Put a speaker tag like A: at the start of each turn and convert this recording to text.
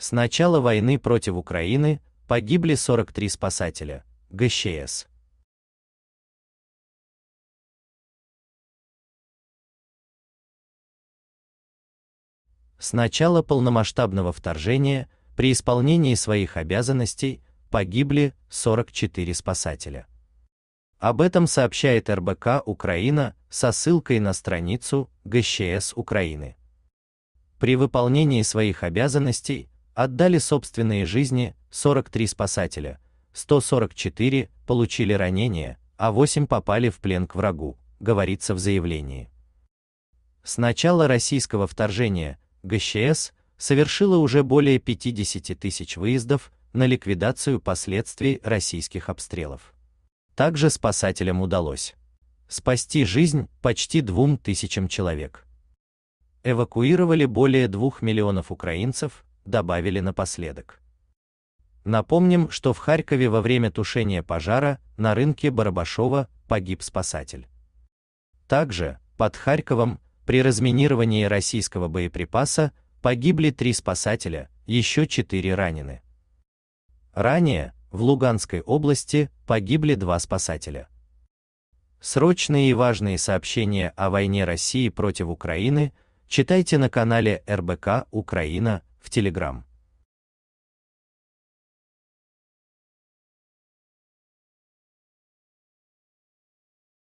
A: С начала войны против Украины погибли 43 спасателя ГЧС.
B: С начала полномасштабного вторжения при исполнении своих обязанностей погибли 44 спасателя. Об этом сообщает РБК Украина со ссылкой на страницу ГЧС Украины. При выполнении своих обязанностей Отдали собственные жизни 43 спасателя, 144 получили ранения, а 8 попали в плен к врагу, говорится в заявлении. С начала российского вторжения ГЧС совершила уже более 50 тысяч выездов на ликвидацию последствий российских обстрелов. Также спасателям удалось спасти жизнь почти двум тысячам человек. Эвакуировали более двух миллионов украинцев, добавили напоследок. Напомним, что в Харькове во время тушения пожара на рынке Барабашова погиб спасатель. Также, под Харьковом, при разминировании российского боеприпаса погибли три спасателя, еще четыре ранены. Ранее, в Луганской области погибли два спасателя. Срочные и важные сообщения о войне России против Украины читайте на канале РБК Украина в Telegram.